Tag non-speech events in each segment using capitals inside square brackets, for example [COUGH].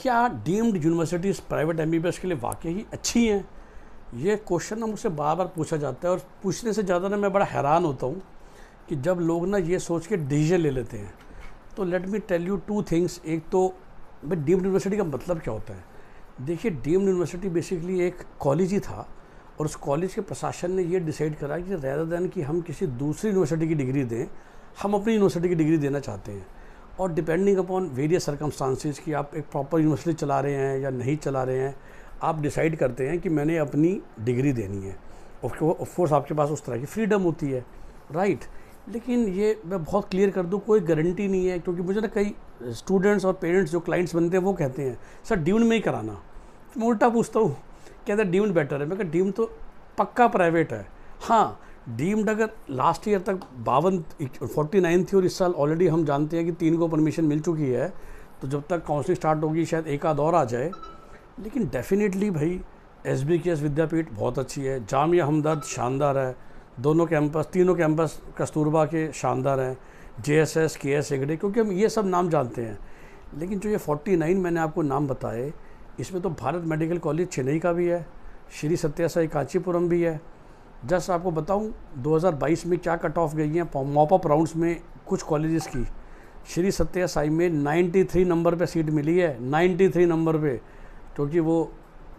क्या deemed universities private M के लिए वाकई ही अच्छी हैं ये क्वेश्चन ना मुझसे बार बार पूछा जाता है और पूछने से ज़्यादा ना मैं बड़ा हैरान होता हूँ कि जब लोग ना ये सोच के डिसीजन ले लेते हैं तो let me tell you two things एक तो भाई डीम्ड यूनिवर्सिटी का मतलब क्या होता है देखिए डीम्ड यूनिवर्सिटी बेसिकली एक कॉलेज ही था और उस कॉलेज के प्रशासन ने ये डिसाइड करा कि रैदर दैन कि हम किसी दूसरी यूनिवर्सिटी की डिग्री दें हम अपनी यूनिवर्सिटी की डिग्री देना चाहते हैं और डिपेंडिंग अपॉन वेरियस सर्कमस्टांसिस कि आप एक प्रॉपर यूनिवर्सिटी चला रहे हैं या नहीं चला रहे हैं आप डिसाइड करते हैं कि मैंने अपनी डिग्री देनी है ऑफकोर्स आपके पास उस तरह की फ्रीडम होती है राइट लेकिन ये मैं बहुत क्लियर कर दूँ कोई गारंटी नहीं है क्योंकि मुझे ना कई स्टूडेंट्स और पेरेंट्स जो क्लाइंट्स बनते हैं वो कहते हैं सर ड्यून में ही कराना तो मैं उल्टा पूछता हूँ कहते हैं ड्यून बेटर है मैं कहा ड्यून तो पक्का प्राइवेट है हाँ डीम्ड अगर लास्ट ईयर तक बावन फोर्टी नाइन थी और इस साल ऑलरेडी हम जानते हैं कि तीन को परमिशन मिल चुकी है तो जब तक काउंसलिंग स्टार्ट होगी शायद एक आध और आ जाए लेकिन डेफिनेटली भाई S B K S Vidyapeeth बहुत अच्छी है जामिया हमदर्द शानदार है दोनों कैंपस तीनों कैंपस कस्तूरबा के शानदार हैं J S S K S Hegde क्योंकि हम ये सब नाम जानते हैं लेकिन जो ये फोर्टी नाइन मैंने आपको नाम बताए इसमें तो भारत मेडिकल कॉलेज चेन्नई का भी है श्री सत्यासाई कांचीपुरम भी है जस्ट आपको बताऊं 2022 में क्या कट ऑफ गई हैं मॉपअप राउंड्स में कुछ कॉलेजेस की श्री सत्या साई में 93 नंबर पे सीट मिली है 93 नंबर पे क्योंकि वो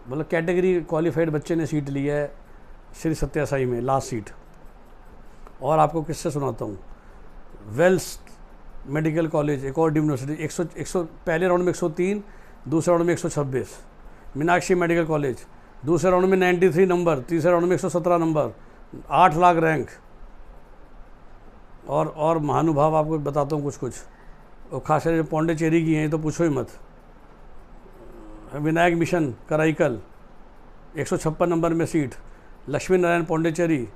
मतलब कैटेगरी क्वालिफाइड बच्चे ने सीट ली है श्री सत्या साई में लास्ट सीट और आपको किससे सुनाता हूँ वेल्स मेडिकल कॉलेज एक और यूनिवर्सिटी एक सौ पहले राउंड में 103 दूसरे राउंड में 126 मीनाक्षी मेडिकल कॉलेज दूसरे राउंड में 93 नंबर तीसरे राउंड में 117 नंबर आठ लाख रैंक और और महानुभाव आपको बताता हूँ कुछ कुछ और खास कर पौंडेचेरी की हैं तो पूछो ही मत विनायक मिशन कराइकल एक नंबर में सीट लक्ष्मी नारायण पौंडेचेरी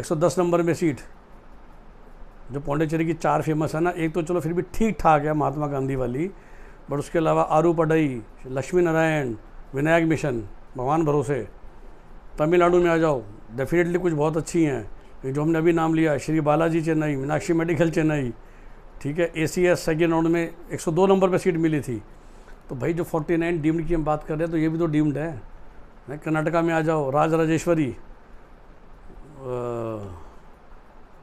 110 नंबर में सीट जो पौंडेचेरी की चार फेमस है ना एक तो चलो फिर भी ठीक ठाक है महात्मा गांधी वाली बट उसके अलावा आरू पडई लक्ष्मी नारायण विनायक मिशन भगवान भरोसे तमिलनाडु में आ जाओ डेफिनेटली कुछ बहुत अच्छी हैं जो हमने अभी नाम लिया श्री बालाजी चेन्नई मीनाक्षी मेडिकल चेन्नई ठीक है A C S second round में 102 नंबर पर सीट मिली थी तो भाई जो 49 डीम्ड की हम बात कर रहे हैं तो ये भी तो डीम्ड है कर्नाटका में आ जाओ राज राजेश्वरी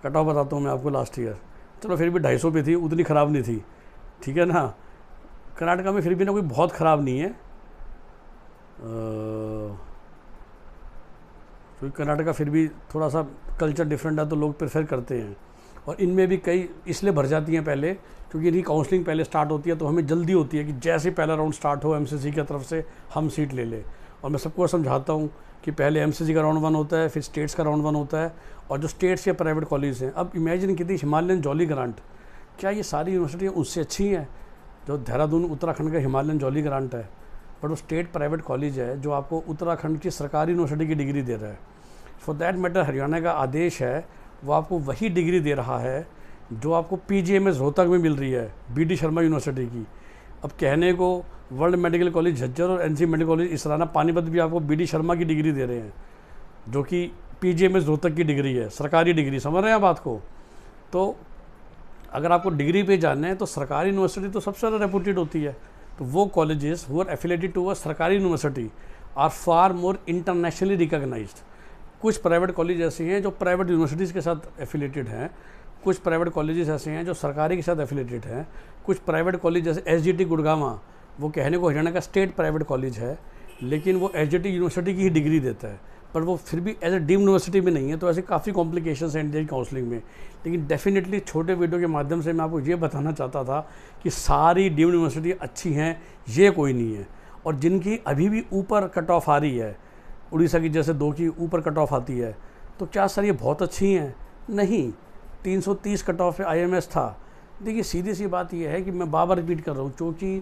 कटाओ बताता हूँ मैं आपको लास्ट ईयर चलो फिर भी ढाई सौ थी उतनी ख़राब नहीं थी ठीक है ना कर्नाटका में फिर भी ना कोई बहुत ख़राब नहीं है क्योंकि तो कर्नाटक का फिर भी थोड़ा सा कल्चर डिफरेंट है तो लोग प्रेफर करते हैं और इनमें भी कई इसलिए भर जाती हैं पहले क्योंकि इनकी काउंसलिंग पहले स्टार्ट होती है तो हमें जल्दी होती है कि जैसे पहला राउंड स्टार्ट हो एमसीसी की तरफ से हम सीट ले लें और मैं सबको समझाता हूँ कि पहले एम का राउंड वन होता है फिर स्टेट्स का राउंड वन होता है और जो स्टेट्स या प्राइवेट कॉलेज हैं अब इमेजिन की थी हिमालयन जॉली ग्रांट क्या ये सारी यूनिवर्सिटियाँ उससे अच्छी हैं जो देहरादून उत्तराखंड का हिमालयन जॉली ग्रांट है बट वो स्टेट प्राइवेट कॉलेज है जो आपको उत्तराखंड की सरकारी यूनिवर्सिटी की डिग्री दे रहा है फॉर दैट मैटर हरियाणा का आदेश है वो आपको वही डिग्री दे रहा है जो आपको P G M S Rohtak में मिल रही है बी डी शर्मा यूनिवर्सिटी की अब कहने को वर्ल्ड मेडिकल कॉलेज झज्जर और N C medical college Israna Panipat भी आपको बी डी शर्मा की डिग्री दे रहे हैं जो कि P G M S Rohtak की डिग्री है सरकारी डिग्री समझ रहे हैं बात को तो अगर आपको डिग्री पे जाना है तो सरकारी यूनिवर्सिटी तो सबसे ज़्यादा रेपूटेड होती है तो वो colleges who are affiliated to a सरकारी university are far more internationally recognise कुछ प्राइवेट कॉलेज ऐसे हैं जो प्राइवेट यूनिवर्सिटीज़ के साथ एफिलेटेड हैं कुछ प्राइवेट कॉलेजेस ऐसे हैं जो सरकारी के साथ एफिलेटेड हैं कुछ प्राइवेट कॉलेज जैसे एस जी टी गुड़गावा वो कहने को हरियाणा का स्टेट प्राइवेट कॉलेज है लेकिन वो एस जी टी यूनिवर्सिटी की ही डिग्री देता है पर वो फिर भी एज ए डीम यूनिवर्सिटी में नहीं है तो ऐसे काफ़ी कॉम्प्लिकेशन हैं इंडियन काउंसलिंग में लेकिन डेफिनेटली छोटे वीडियो के माध्यम से मैं आपको ये बताना चाहता था कि सारी डीम यूनिवर्सिटी अच्छी हैं ये कोई नहीं है और जिनकी अभी भी ऊपर कट ऑफ आ रही है उड़ीसा की जैसे दो की ऊपर कट ऑफ आती है तो क्या सर ये बहुत अच्छी हैं नहीं 330 कट ऑफ आई एम था देखिए सीधी सी बात यह है कि मैं बार बार रिपीट कर रहा हूँ क्योंकि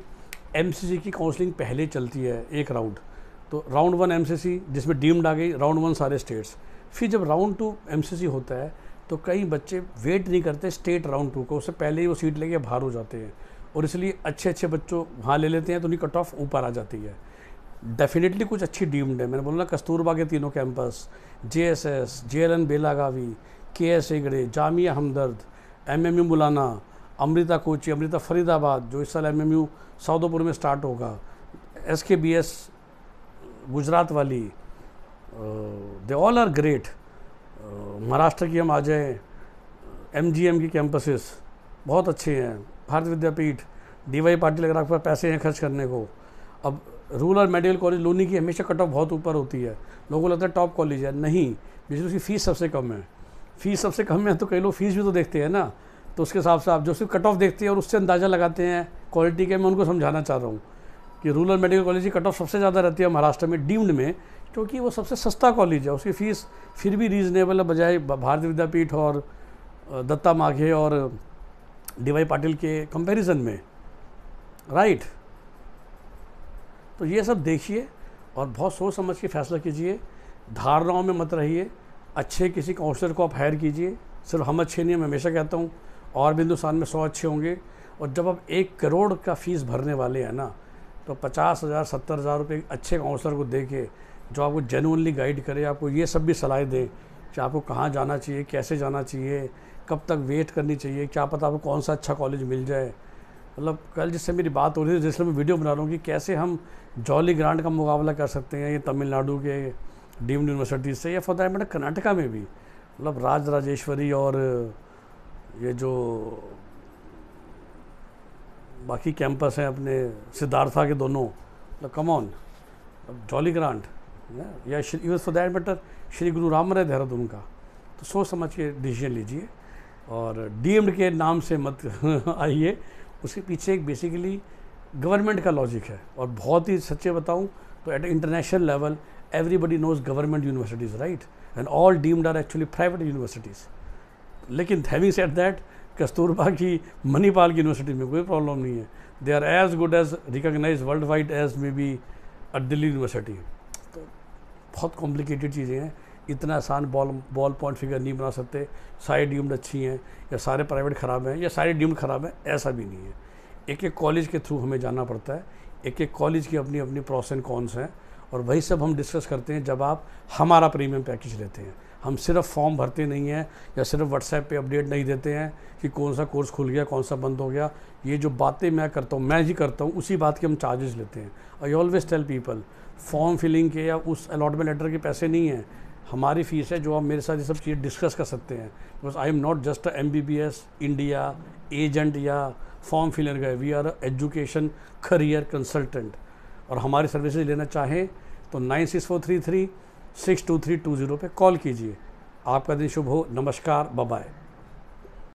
एम की काउंसलिंग पहले चलती है एक राउंड तो राउंड वन एमसीसी जिसमें डीम्ड आ गई राउंड वन सारे स्टेट्स फिर जब राउंड टू एमसीसी होता है तो कई बच्चे वेट नहीं करते स्टेट राउंड टू को उससे पहले ही वो सीट लेके बाहर हो जाते हैं और इसलिए अच्छे अच्छे बच्चों वहाँ ले लेते हैं तो उन्हें कट ऑफ ऊपर आ जाती है डेफिनेटली कुछ अच्छी डीम्ड है मैंने बोला ना कस्तूरबा के तीनों campus J S S J L N Belagavi K S Hegde Jamia Hamdard M M U Mullana Amrita Kochi Amrita Faridabad जो इस साल एम एम यू साउदोपुर में स्टार्ट होगा एस के बी एस गुजरात वाली they all are great Maharashtra की हम आ जाएँ एम जी एम की कैंपसेस बहुत अच्छे हैं भारत विद्यापीठ डी वाई पाटिल अगर आपके पास पैसे हैं खर्च करने को अब रूरल मेडिकल कॉलेज लोनी की हमेशा कट ऑफ बहुत ऊपर होती है लोगों को लगता है टॉप कॉलेज है नहीं बेसिकली उसकी फ़ीस सबसे कम है फ़ीस सबसे कम है तो कई लोग फ़ीस भी तो देखते हैं ना तो उसके हिसाब से आप जो सिर्फ कट ऑफ देखते हैं और उससे अंदाज़ा लगाते हैं क्वालिटी के मैं उनको समझाना चाह रहा हूँ कि रूरल मेडिकल कॉलेज की कट ऑफ सबसे ज़्यादा रहती है महाराष्ट्र में डीम्ड में क्योंकि वो सबसे सस्ता कॉलेज है उसकी फ़ीस फिर भी रीजनेबल है बजाय भारतीय विद्यापीठ और दत्ता माघे और डी वाई पाटिल के कंपैरिजन में राइट तो ये सब देखिए और बहुत सोच समझ के फैसला कीजिए धारणाओं में मत रहिए अच्छे किसी काउंसलर को आप हायर कीजिए सिर्फ हम अच्छे नहीं मैं हमेशा कहता हूँ और भी हिंदुस्तान में सौ अच्छे होंगे और जब आप एक करोड़ का फीस भरने वाले हैं ना तो पचास हज़ार सत्तर हज़ार रुपये अच्छे काउंसलर को दे के जो आपको जेनुअनली गाइड करे आपको ये सब भी सलाह दें कि आपको कहाँ जाना चाहिए कैसे जाना चाहिए कब तक वेट करनी चाहिए क्या पता आपको कौन सा अच्छा कॉलेज मिल जाए मतलब कल जिससे मेरी बात हो रही थी जिससे मैं वीडियो बना रहा हूँ कि कैसे हम जॉली ग्रांट का मुकाबला कर सकते हैं ये तमिलनाडु के डीम्ड यूनिवर्सिटी से या फॉर दैट कर्नाटका में भी मतलब राज राजेश्वरी और ये जो बाकी कैंपस हैं अपने सिद्धार्था के दोनों कमॉन जॉली ग्रांट या even for that matter Shri Guru Ram राय देहरादून का तो सोच समझ के डिसीजन लीजिए और डीएमड के नाम से मत [LAUGHS] आइए उसके पीछे एक बेसिकली गवर्नमेंट का लॉजिक है और बहुत ही सच्चे बताऊं तो at international level everybody knows government universities right and all deemed are actually private universities लेकिन हैविंग सेट दैट कस्तूरबा की मणिपाल की यूनिवर्सिटी में कोई प्रॉब्लम नहीं है they are as good as recognise world wide as may be at Delhi university तो बहुत complicated चीज़ें हैं इतना आसान बॉल बॉल पॉइंट फिगर नहीं बना सकते सारे ड्यूम्ड अच्छी हैं या सारे प्राइवेट ख़राब हैं या सारे ड्यूम्ड ख़राब हैं ऐसा भी नहीं है एक एक कॉलेज के थ्रू हमें जाना पड़ता है एक एक कॉलेज की अपनी अपनी प्रॉस एंड कॉन्स हैं और वही सब हम डिस्कस करते हैं जब आप हमारा प्रीमियम पैकेज लेते हैं हम सिर्फ फॉर्म भरते नहीं हैं या सिर्फ व्हाट्सएप पे अपडेट नहीं देते हैं कि कौन सा कोर्स खुल गया कौन सा बंद हो गया ये जो बातें मैं करता हूँ मैं ही करता हूँ उसी बात के हम चार्जेस लेते हैं I always tell people form filling के या उस अलॉटमेंट लेटर के पैसे नहीं हैं हमारी फीस है जो आप मेरे साथ ये सब चीज़ डिस्कस कर सकते हैं because I am not just M B B S India agent या फॉर्म फिलर गए we are education career consultant और हमारी सर्विसेज लेना चाहें तो nine six four three three six two three two zero पर कॉल कीजिए आपका दिन शुभ हो नमस्कार बाय